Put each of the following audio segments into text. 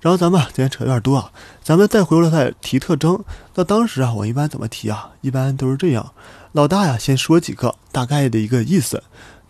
然后咱们今天扯有点多啊，咱们再回到他提特征。那当时啊，我一般怎么提啊？一般都是这样，老大呀，先说几个大概的一个意思。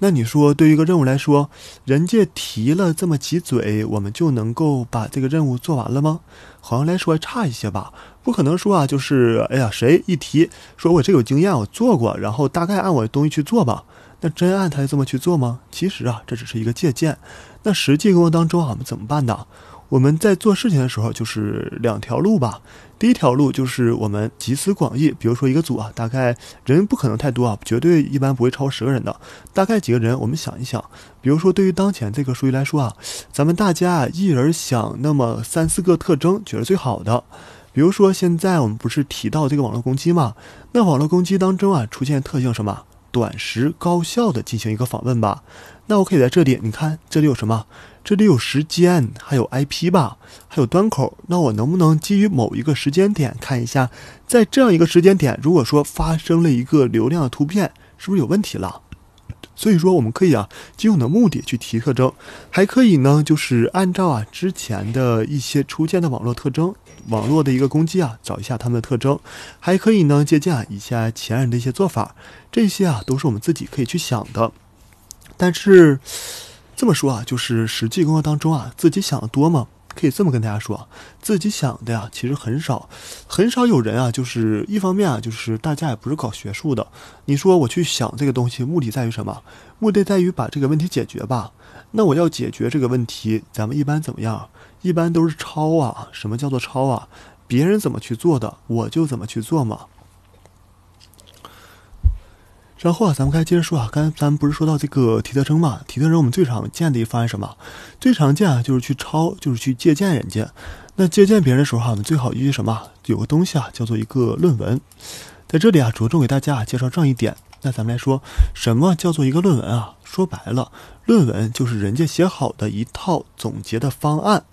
那你说对于一个任务来说，人家提了这么几嘴，我们就能够把这个任务做完了吗？好像来说还差一些吧。不可能说啊，就是哎呀，谁一提说我这有经验，我做过，然后大概按我的东西去做吧。那真按他就这么去做吗？其实啊，这只是一个借鉴。那实际工作当中，啊，我们怎么办呢？我们在做事情的时候，就是两条路吧。第一条路就是我们集思广益，比如说一个组啊，大概人不可能太多啊，绝对一般不会超十个人的，大概几个人？我们想一想，比如说对于当前这个数据来说啊，咱们大家啊，一人想那么三四个特征，觉得最好的。比如说现在我们不是提到这个网络攻击嘛？那网络攻击当中啊，出现特性什么？短时高效的进行一个访问吧，那我可以在这里，你看这里有什么？这里有时间，还有 IP 吧，还有端口。那我能不能基于某一个时间点看一下，在这样一个时间点，如果说发生了一个流量的突变，是不是有问题了？所以说，我们可以啊，基于我们的目的去提特征，还可以呢，就是按照啊之前的一些初见的网络特征、网络的一个攻击啊，找一下他们的特征，还可以呢，借鉴一下前人的一些做法，这些啊都是我们自己可以去想的。但是，这么说啊，就是实际工作当中啊，自己想的多吗？可以这么跟大家说，自己想的呀，其实很少，很少有人啊。就是一方面啊，就是大家也不是搞学术的。你说我去想这个东西，目的在于什么？目的在于把这个问题解决吧。那我要解决这个问题，咱们一般怎么样？一般都是抄啊。什么叫做抄啊？别人怎么去做的，我就怎么去做嘛。然后啊，咱们开始接着说啊，刚才咱们不是说到这个体特征嘛？体特征我们最常见的一番什么？最常见啊，就是去抄，就是去借鉴人家。那借鉴别人的时候啊，我们最好依据什么？有个东西啊，叫做一个论文。在这里啊，着重给大家介绍这样一点。那咱们来说，什么叫做一个论文啊？说白了，论文就是人家写好的一套总结的方案。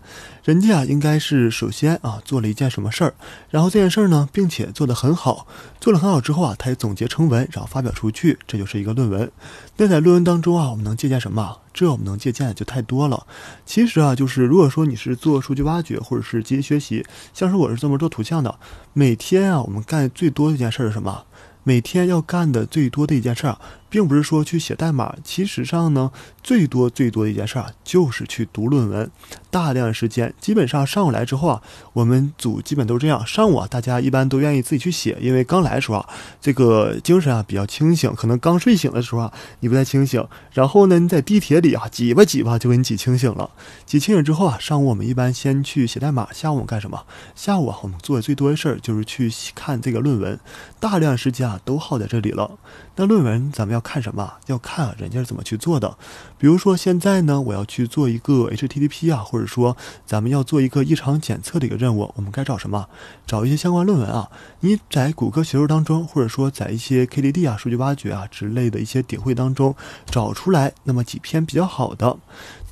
人家啊，应该是首先啊，做了一件什么事儿，然后这件事儿呢，并且做得很好，做了很好之后啊，他也总结成文，然后发表出去，这就是一个论文。那在论文当中啊，我们能借鉴什么？这我们能借鉴的就太多了。其实啊，就是如果说你是做数据挖掘或者是机器学习，像是我是这么做图像的，每天啊，我们干最多的一件事是什么？每天要干的最多的一件事。儿，并不是说去写代码，其实上呢，最多最多的一件事儿就是去读论文，大量时间基本上上午来之后啊，我们组基本都这样，上午啊大家一般都愿意自己去写，因为刚来的时候啊，这个精神啊比较清醒，可能刚睡醒的时候啊你不太清醒，然后呢你在地铁里啊挤吧挤吧就给你挤清醒了，挤清醒之后啊上午我们一般先去写代码，下午我们干什么？下午啊我们做的最多的事儿就是去看这个论文，大量时间啊都耗在这里了。那论文怎么样？要看什么？要看人家是怎么去做的。比如说现在呢，我要去做一个 HTTP 啊，或者说咱们要做一个异常检测的一个任务，我们该找什么？找一些相关论文啊。你在谷歌学术当中，或者说在一些 KDD 啊、数据挖掘啊之类的一些顶会当中找出来那么几篇比较好的。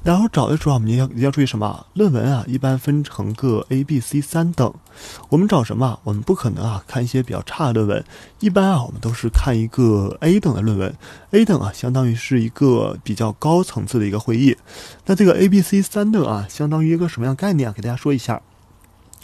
然后找的时候，我们要要注意什么？论文啊，一般分成个 A、B、C 三等。我们找什么？我们不可能啊，看一些比较差的论文。一般啊，我们都是看一个 A 等的论文。A 等啊，相当于是一个比较高层次的一个会议。那这个 A、B、C 三等啊，相当于一个什么样概念啊？给大家说一下。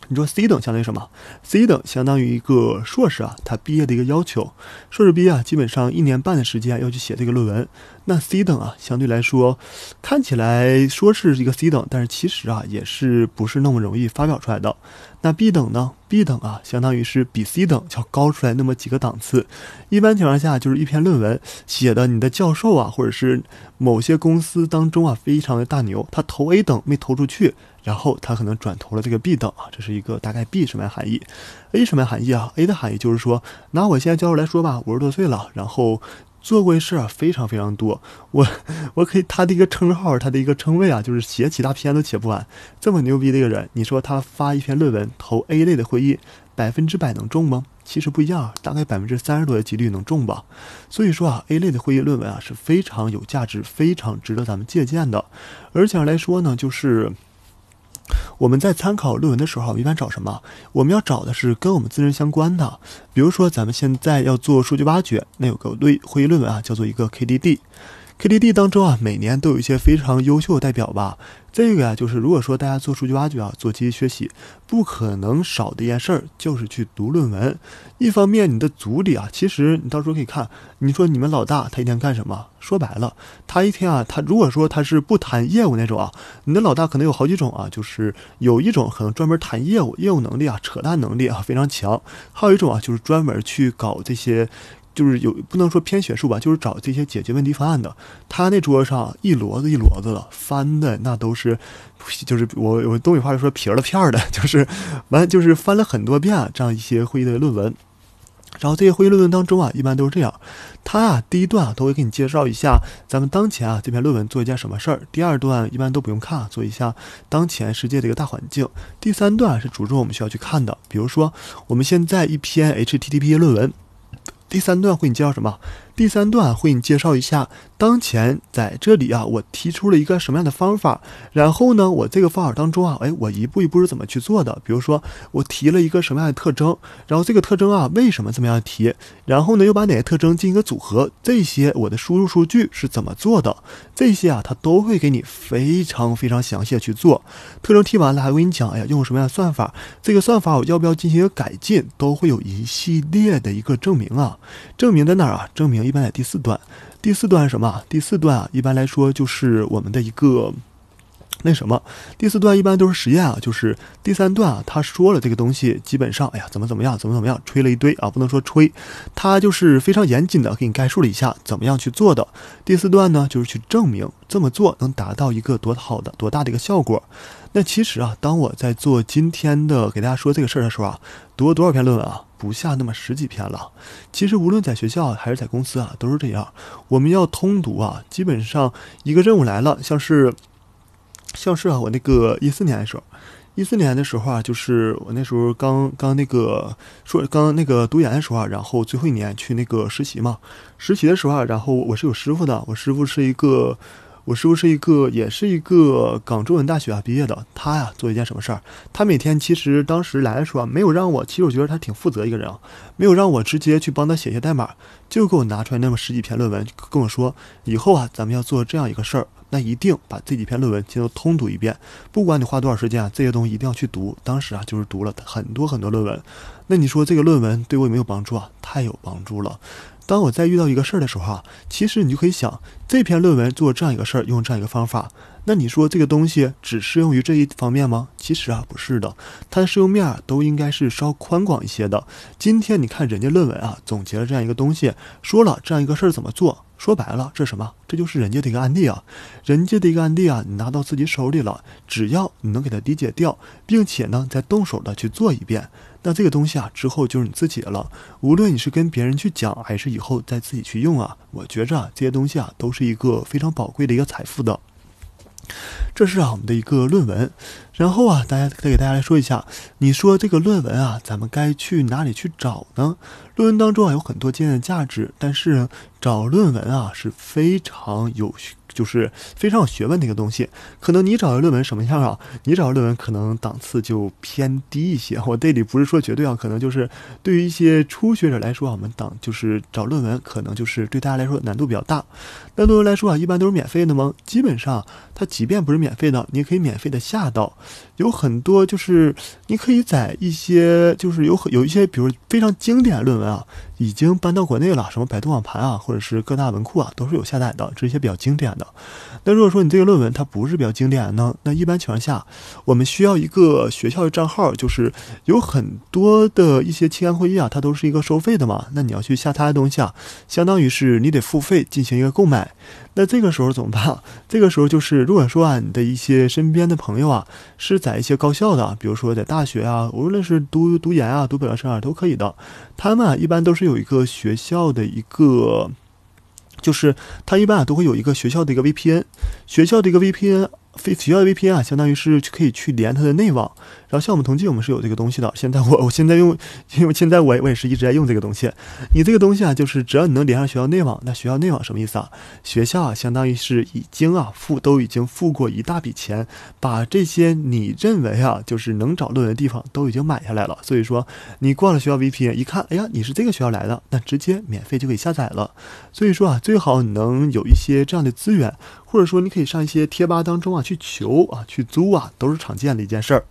你说 C 等相当于什么？C 等相当于一个硕士啊，他毕业的一个要求。硕士毕业啊，基本上一年半的时间要去写这个论文。那 C 等啊，相对来说，看起来说是一个 C 等，但是其实啊，也是不是那么容易发表出来的。那 B 等呢？B 等啊，相当于是比 C 等要高出来那么几个档次。一般情况下，就是一篇论文写的，你的教授啊，或者是某些公司当中啊，非常的大牛，他投 A 等没投出去，然后他可能转投了这个 B 等啊，这是一个大概 B 什么样含义，A 什么样含义啊？A 的含义就是说，拿我现在教授来说吧，五十多岁了，然后。做过的事啊非常非常多，我我可以他的一个称号，他的一个称谓啊，就是写几大篇都写不完，这么牛逼的一个人，你说他发一篇论文投 A 类的会议，百分之百能中吗？其实不一样，大概百分之三十多的几率能中吧。所以说啊，A 类的会议论文啊是非常有价值，非常值得咱们借鉴的，而且来说呢，就是。我们在参考论文的时候，一般找什么？我们要找的是跟我们自身相关的。比如说，咱们现在要做数据挖掘，那有个论会议论文啊，叫做一个 KDD。KDD 当中啊，每年都有一些非常优秀的代表吧。这个呀，就是如果说大家做数据挖掘啊，做机器学习，不可能少的一件事儿就是去读论文。一方面，你的组里啊，其实你到时候可以看，你说你们老大他一天干什么？说白了，他一天啊，他如果说他是不谈业务那种啊，你的老大可能有好几种啊，就是有一种可能专门谈业务，业务能力啊、扯淡能力啊非常强；还有一种啊，就是专门去搞这些。就是有不能说偏学术吧，就是找这些解决问题方案的。他那桌上一摞子一摞子的翻的，那都是，就是我我东北话就说皮儿的片儿的，就是完就是翻了很多遍这样一些会议的论文。然后这些会议论文当中啊，一般都是这样，他啊第一段啊都会给你介绍一下咱们当前啊这篇论文做一件什么事儿。第二段一般都不用看，做一下当前世界的一个大环境。第三段是着重我们需要去看的。比如说我们现在一篇 HTTP 论文。第三段会你介绍什么？第三段会给你介绍一下，当前在这里啊，我提出了一个什么样的方法，然后呢，我这个方法当中啊，哎，我一步一步是怎么去做的？比如说我提了一个什么样的特征，然后这个特征啊，为什么这么样提？然后呢，又把哪些特征进行一个组合？这些我的输入数据是怎么做的？这些啊，他都会给你非常非常详细的去做。特征提完了，还会给你讲，哎呀，用什么样的算法？这个算法我要不要进行一个改进？都会有一系列的一个证明啊，证明在哪儿啊？证明。一般在第四段，第四段是什么？第四段啊，一般来说就是我们的一个那什么，第四段一般都是实验啊，就是第三段啊，他说了这个东西基本上，哎呀，怎么怎么样，怎么怎么样，吹了一堆啊，不能说吹，他就是非常严谨的给你概述了一下怎么样去做的。第四段呢，就是去证明这么做能达到一个多好的多大的一个效果。那其实啊，当我在做今天的给大家说这个事儿的时候啊，读了多少篇论文啊？不下那么十几篇了，其实无论在学校还是在公司啊，都是这样。我们要通读啊，基本上一个任务来了，像是，像是啊，我那个一四年的时候，一四年的时候啊，就是我那时候刚刚那个说刚那个读研的时候啊，然后最后一年去那个实习嘛，实习的时候啊，然后我是有师傅的，我师傅是一个。我师傅是一个，也是一个港中文大学啊毕业的。他呀，做一件什么事儿？他每天其实当时来的时候啊，没有让我，其实我觉得他挺负责一个人啊，没有让我直接去帮他写一些代码。就给我拿出来那么十几篇论文，跟我说以后啊，咱们要做这样一个事儿，那一定把这几篇论文全都通读一遍。不管你花多少时间，啊，这些东西一定要去读。当时啊，就是读了很多很多论文。那你说这个论文对我有没有帮助啊？太有帮助了。当我在遇到一个事儿的时候啊，其实你就可以想这篇论文做这样一个事儿，用这样一个方法。那你说这个东西只适用于这一方面吗？其实啊不是的，它的适用面都应该是稍宽广一些的。今天你看人家论文啊，总结了这样一个东西，说了这样一个事儿怎么做。说白了，这什么？这就是人家的一个案例啊，人家的一个案例啊，你拿到自己手里了，只要你能给它理解掉，并且呢再动手的去做一遍，那这个东西啊之后就是你自己的了。无论你是跟别人去讲，还是以后再自己去用啊，我觉着啊这些东西啊都是一个非常宝贵的一个财富的。这是啊，我们的一个论文。然后啊，大家再给大家来说一下，你说这个论文啊，咱们该去哪里去找呢？论文当中啊，有很多经验的价值，但是找论文啊，是非常有序。就是非常有学问的一个东西，可能你找的论文什么样啊？你找的论文可能档次就偏低一些。我这里不是说绝对啊，可能就是对于一些初学者来说啊，我们党就是找论文可能就是对大家来说难度比较大。但论文来说啊，一般都是免费的吗？基本上，它即便不是免费的，你也可以免费的下到。有很多就是你可以在一些就是有有一些，比如非常经典论文啊。已经搬到国内了，什么百度网盘啊，或者是各大文库啊，都是有下载的。这些比较经典的。那如果说你这个论文它不是比较经典呢，那一般情况下，我们需要一个学校的账号，就是有很多的一些期刊会议啊，它都是一个收费的嘛。那你要去下它的东西啊，相当于是你得付费进行一个购买。那这个时候怎么办？这个时候就是，如果说啊，你的一些身边的朋友啊，是在一些高校的，比如说在大学啊，无论是读读研啊、读本科生啊，都可以的。他们啊，一般都是有一个学校的一个，就是他一般啊都会有一个学校的一个 VPN，学校的一个 VPN，非学校 VPN 啊，相当于是可以去连它的内网。然后像我们同济，我们是有这个东西的。现在我 我现在用，因为现在我我也是一直在用这个东西。你这个东西啊，就是只要你能连上学校内网，那学校内网什么意思啊？学校啊，相当于是已经啊付都已经付过一大笔钱，把这些你认为啊就是能找论文的地方都已经买下来了。所以说你挂了学校 V P，一看，哎呀，你是这个学校来的，那直接免费就可以下载了。所以说啊，最好你能有一些这样的资源，或者说你可以上一些贴吧当中啊去求啊去租啊，都是常见的一件事儿。